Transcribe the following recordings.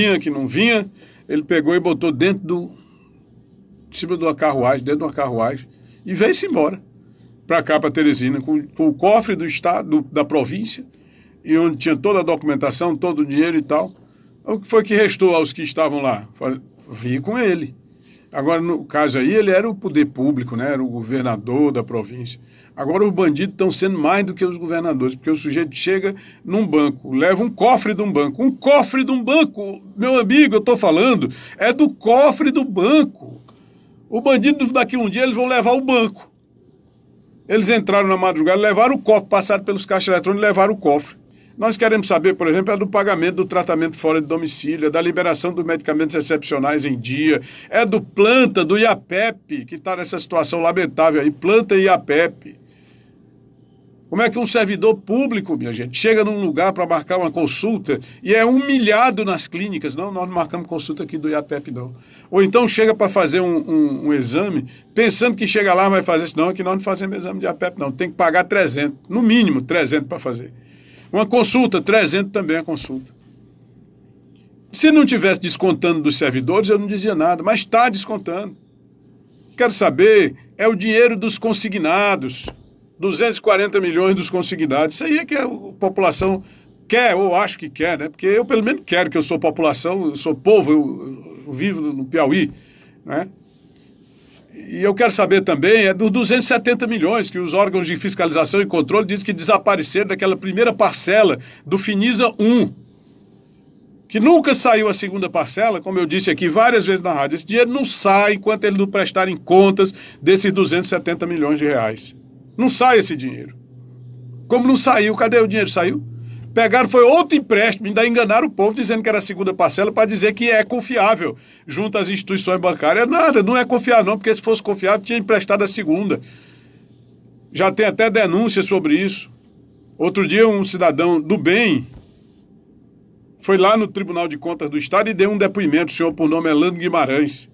vinha, que não vinha, ele pegou e botou dentro do. de cima de uma carruagem, dentro de uma carruagem, e veio-se embora para cá, para Teresina, com, com, o cofre do Estado, do, da província, e onde tinha toda a documentação, todo o dinheiro e tal. O que foi que restou aos que estavam lá? Vim com ele. Agora, no caso aí, ele era o poder público, né? era o governador da província. Agora, os bandidos estão sendo mais do que os governadores, porque o sujeito chega num banco, leva um cofre de um banco. Um cofre de um banco, meu amigo, eu estou falando, é do cofre do banco. O bandido, daqui um dia, eles vão levar o banco. Eles entraram na madrugada, levaram o cofre, passaram pelos caixas eletrônicos e levaram o cofre. Nós queremos saber, por exemplo, é do pagamento do tratamento fora de domicílio, é da liberação dos medicamentos excepcionais em dia, é do planta, do IAPEP, que está nessa situação lamentável aí, planta e IAPEP. Como é que um servidor público, minha gente, chega num lugar para marcar uma consulta e é humilhado nas clínicas? Não, nós não marcamos consulta aqui do IAPEP, não. Ou então chega para fazer um, um, um, exame, pensando que chega lá vai fazer isso. Não, é que nós não fazemos exame de IAPEP, não. Tem que pagar 300, no mínimo 300 para fazer. Uma consulta, 300 também é consulta. Se não tivesse descontando dos servidores, eu não dizia nada, mas está descontando. Quero saber, é o dinheiro dos consignados, 240 milhões dos consignados. Isso aí é que a população quer, ou acho que quer, né? Porque eu, pelo menos, quero que eu sou população, eu sou povo, eu, eu vivo no Piauí, né? E eu quero saber também, é dos 270 milhões que os órgãos de fiscalização e controle dizem que desapareceram daquela primeira parcela do Finisa 1, que nunca saiu a segunda parcela, como eu disse aqui várias vezes na rádio. Esse dinheiro não sai enquanto eles não prestarem contas desses 270 milhões de reais. Não sai esse dinheiro. Como não saiu? Cadê o dinheiro? Saiu? Pegaram, foi outro empréstimo, ainda enganaram o povo dizendo que era a segunda parcela para dizer que é confiável junto às instituições bancárias. Nada, não é confiável não, porque se fosse confiável tinha emprestado a segunda. Já tem até denúncia sobre isso. Outro dia um cidadão do bem foi lá no Tribunal de Contas do Estado e deu um depoimento, o senhor por nome é Lando Guimarães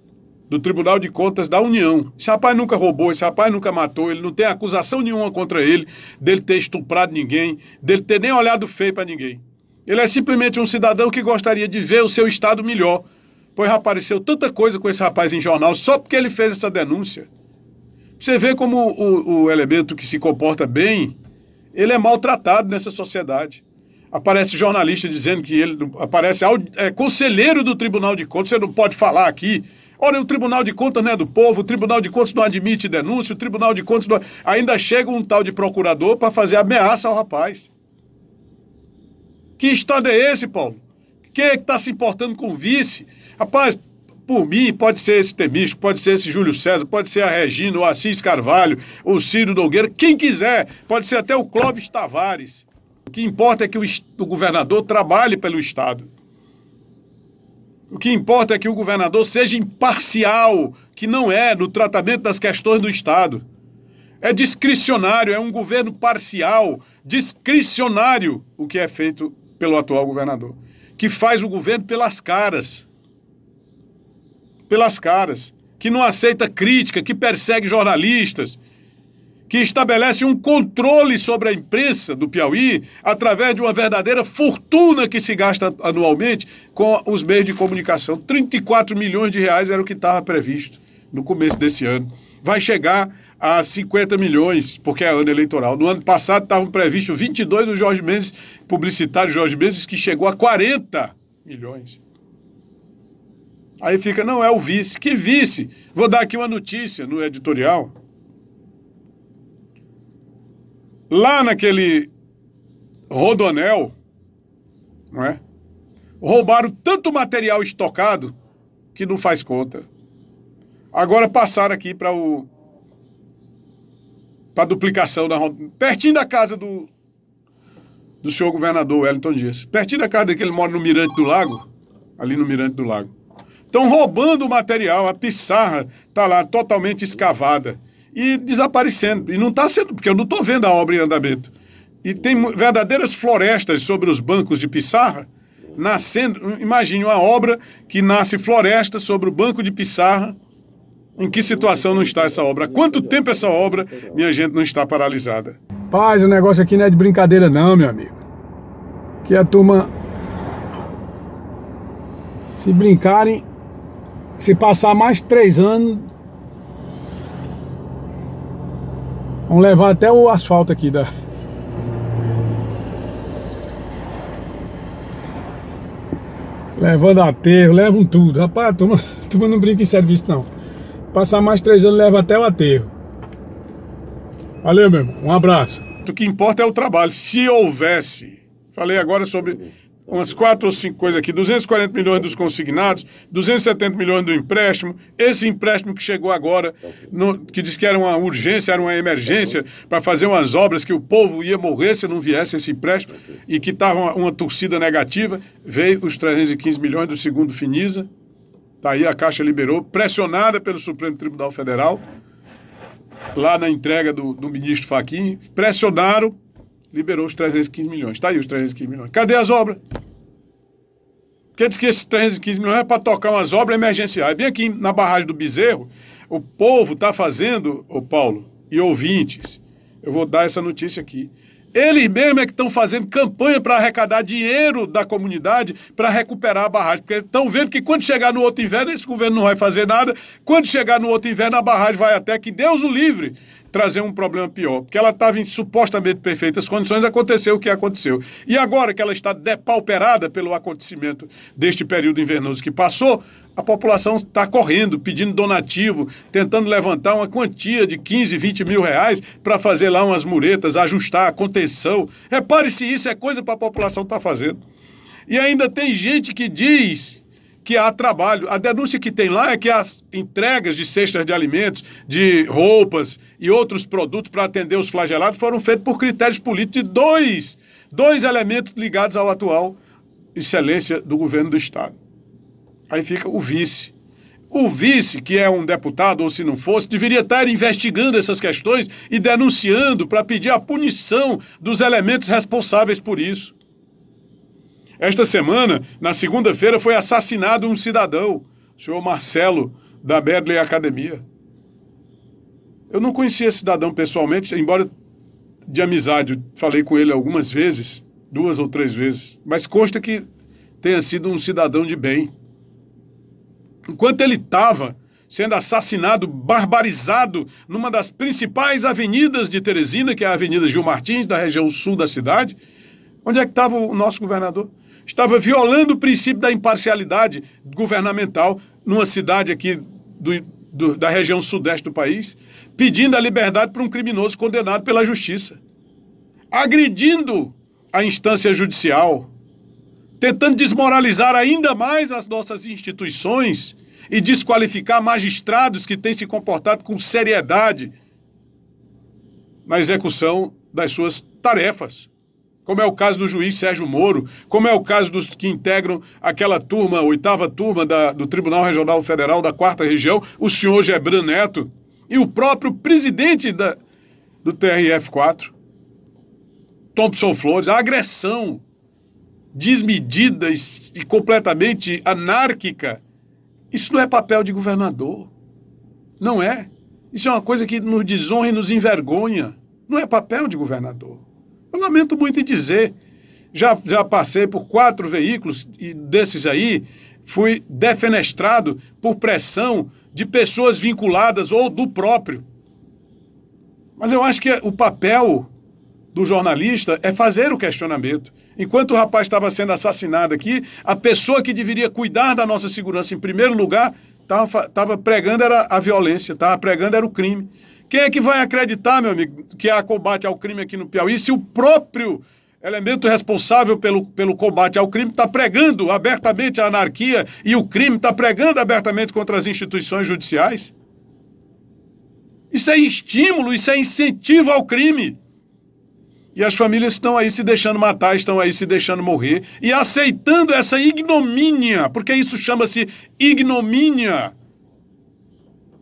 do Tribunal de Contas da União. Esse rapaz nunca roubou, esse rapaz nunca matou, ele não tem acusação nenhuma contra ele, dele ter estuprado ninguém, dele ter nem olhado feio para ninguém. Ele é simplesmente um cidadão que gostaria de ver o seu Estado melhor, pois apareceu tanta coisa com esse rapaz em jornal só porque ele fez essa denúncia. Você vê como o, o elemento que se comporta bem, ele é maltratado nessa sociedade aparece jornalista dizendo que ele aparece é, conselheiro do Tribunal de Contas, você não pode falar aqui, Olha, o Tribunal de Contas não é do povo, o Tribunal de Contas não admite denúncia, o Tribunal de Contas não... Ainda chega um tal de procurador para fazer ameaça ao rapaz. Que estado é esse, Paulo? Quem é que está se importando com o vice? Rapaz, por mim, pode ser esse Temístico, pode ser esse Júlio César, pode ser a Regina, o Assis Carvalho, o Ciro Nogueira, quem quiser, pode ser até o Clóvis Tavares. O que importa é que o, o governador trabalhe pelo Estado. O que importa é que o governador seja imparcial, que não é no tratamento das questões do Estado. É discricionário, é um governo parcial, discricionário o que é feito pelo atual governador, que faz o governo pelas caras. Pelas caras, que não aceita crítica, que persegue jornalistas, que estabelece um controle sobre a imprensa do Piauí através de uma verdadeira fortuna que se gasta anualmente com os meios de comunicação. 34 milhões de reais era o que estava previsto no começo desse ano. Vai chegar a 50 milhões, porque é ano eleitoral. No ano passado estavam previstos 22 do Jorge Mendes, publicitário Jorge Mendes, que chegou a 40 milhões. Aí fica, não, é o vice. Que vice? Vou dar aqui uma notícia no editorial lá naquele Rodonel, não é? Roubaram tanto material estocado que não faz conta. Agora passaram aqui para o para duplicação da pertinho da casa do do senhor governador Wellington Dias. Pertinho da casa que ele mora no Mirante do Lago, ali no Mirante do Lago. Estão roubando o material, a pissarra está lá totalmente escavada e desaparecendo. E não está sendo, porque eu não estou vendo a obra em andamento. E tem verdadeiras florestas sobre os bancos de pissarra, nascendo. Imagine uma obra que nasce floresta sobre o banco de pissarra. Em que situação não está essa obra? Quanto tempo essa obra, minha gente, não está paralisada? Paz, o negócio aqui não é de brincadeira, não, meu amigo. Que a turma. Se brincarem, se passar mais três anos, Vamos levar até o asfalto aqui da... Levando aterro, levam tudo. Rapaz, turma, turma não brinca em serviço, não. Passar mais três anos, leva até o aterro. Valeu, meu irmão. Um abraço. O que importa é o trabalho. Se houvesse... Falei agora sobre umas quatro ou cinco coisas aqui, 240 milhões dos consignados, 270 milhões do empréstimo, esse empréstimo que chegou agora, no, que diz que era uma urgência, era uma emergência para fazer umas obras que o povo ia morrer se não viesse esse empréstimo e que estava uma, uma torcida negativa, veio os 315 milhões do segundo Finisa, está aí a Caixa liberou, pressionada pelo Supremo Tribunal Federal, lá na entrega do, do ministro Faquim, pressionaram liberou os 315 milhões. Está aí os 315 milhões. Cadê as obras? Porque diz que esses 315 milhões é para tocar umas obras emergenciais. Bem aqui na barragem do Bezerro, o povo está fazendo, o Paulo, e ouvintes, eu vou dar essa notícia aqui. Eles mesmos é que estão fazendo campanha para arrecadar dinheiro da comunidade para recuperar a barragem. Porque estão vendo que quando chegar no outro inverno, esse governo não vai fazer nada. Quando chegar no outro inverno, a barragem vai até que Deus o livre trazer um problema pior, porque ela estava em supostamente perfeitas condições, aconteceu o que aconteceu. E agora que ela está depauperada pelo acontecimento deste período invernoso que passou, a população está correndo, pedindo donativo, tentando levantar uma quantia de 15, 20 mil reais para fazer lá umas muretas, ajustar a contenção. Repare se isso é coisa para a população estar tá fazendo. E ainda tem gente que diz que há trabalho. A denúncia que tem lá é que as entregas de cestas de alimentos, de roupas e outros produtos para atender os flagelados foram feitas por critérios políticos de dois, dois elementos ligados ao atual excelência do governo do Estado. Aí fica o vice. O vice, que é um deputado, ou se não fosse, deveria estar investigando essas questões e denunciando para pedir a punição dos elementos responsáveis por isso. Esta semana, na segunda-feira, foi assassinado um cidadão, o senhor Marcelo, da Bedley Academia. Eu não conhecia esse cidadão pessoalmente, embora de amizade, falei com ele algumas vezes, duas ou três vezes, mas consta que tenha sido um cidadão de bem. Enquanto ele estava sendo assassinado, barbarizado, numa das principais avenidas de Teresina, que é a Avenida Gil Martins, da região sul da cidade, onde é que estava o nosso governador? estava violando o princípio da imparcialidade governamental numa cidade aqui do, do, da região sudeste do país, pedindo a liberdade para um criminoso condenado pela justiça, agredindo a instância judicial, tentando desmoralizar ainda mais as nossas instituições e desqualificar magistrados que têm se comportado com seriedade na execução das suas tarefas como é o caso do juiz Sérgio Moro, como é o caso dos que integram aquela turma, oitava turma da, do Tribunal Regional Federal da Quarta Região, o senhor Gebran Neto e o próprio presidente da, do TRF4, Thompson Flores, a agressão desmedida e completamente anárquica. Isso não é papel de governador. Não é. Isso é uma coisa que nos desonra e nos envergonha. Não é papel de governador. Eu lamento muito em dizer. Já, já passei por quatro veículos e desses aí fui defenestrado por pressão de pessoas vinculadas ou do próprio. Mas eu acho que o papel do jornalista é fazer o questionamento. Enquanto o rapaz estava sendo assassinado aqui, a pessoa que deveria cuidar da nossa segurança em primeiro lugar estava pregando era a violência, estava pregando era o crime. Quem é que vai acreditar, meu amigo, que há combate ao crime aqui no Piauí se o próprio elemento responsável pelo, pelo combate ao crime está pregando abertamente a anarquia e o crime está pregando abertamente contra as instituições judiciais? Isso é estímulo, isso é incentivo ao crime. E as famílias estão aí se deixando matar, estão aí se deixando morrer e aceitando essa ignomínia, porque isso chama-se ignomínia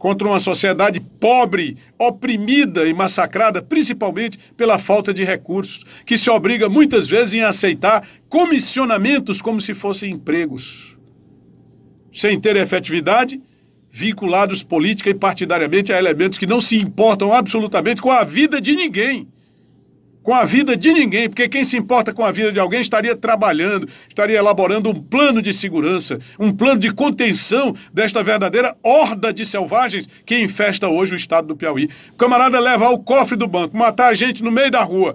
contra uma sociedade pobre, oprimida e massacrada, principalmente pela falta de recursos, que se obriga muitas vezes em aceitar comissionamentos como se fossem empregos, sem ter efetividade, vinculados política e partidariamente a elementos que não se importam absolutamente com a vida de ninguém com a vida de ninguém, porque quem se importa com a vida de alguém estaria trabalhando, estaria elaborando um plano de segurança, um plano de contenção desta verdadeira horda de selvagens que infesta hoje o estado do Piauí. O camarada levar o cofre do banco, matar a gente no meio da rua.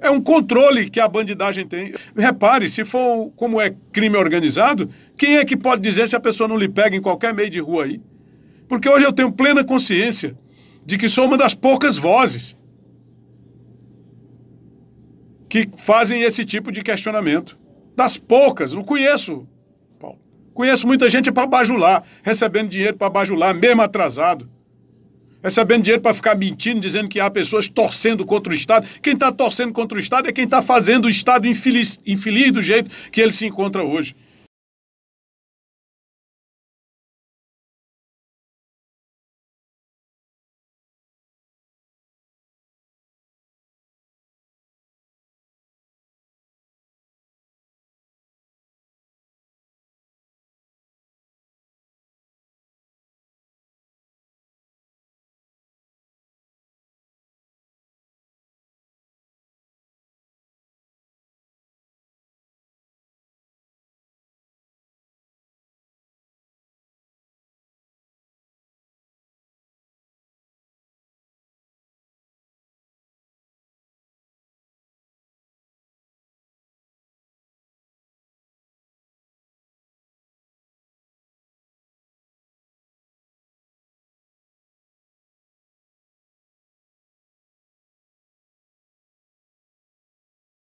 É um controle que a bandidagem tem. Repare, se for como é crime organizado, quem é que pode dizer se a pessoa não lhe pega em qualquer meio de rua aí? Porque hoje eu tenho plena consciência de que sou uma das poucas vozes que fazem esse tipo de questionamento. Das poucas, não conheço, Paulo. Conheço muita gente para bajular, recebendo dinheiro para bajular, mesmo atrasado. Recebendo dinheiro para ficar mentindo, dizendo que há pessoas torcendo contra o Estado. Quem está torcendo contra o Estado é quem está fazendo o Estado infeliz, infeliz do jeito que ele se encontra hoje.